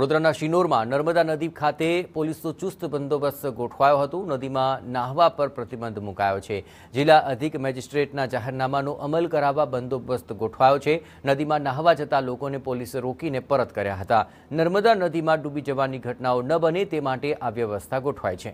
વડોદરાના શિનોરમાં નર્મદા નદી ખાતે પોલીસનો ચુસ્ત બંદોબસ્ત ગોઠવાયો હતો નદીમાં નાહવા પર પ્રતિબંધ મુકાયો છે જિલ્લા અધિક મેજિસ્ટ્રેટના જાહેરનામાનો અમલ કરાવવા બંદોબસ્ત ગોઠવાયો છે નદીમાં નાહવા જતા લોકોને પોલીસે રોકીને પરત કર્યા હતા નર્મદા નદીમાં ડૂબી જવાની ઘટનાઓ ન બને તે માટે આ વ્યવસ્થા ગોઠવાય છે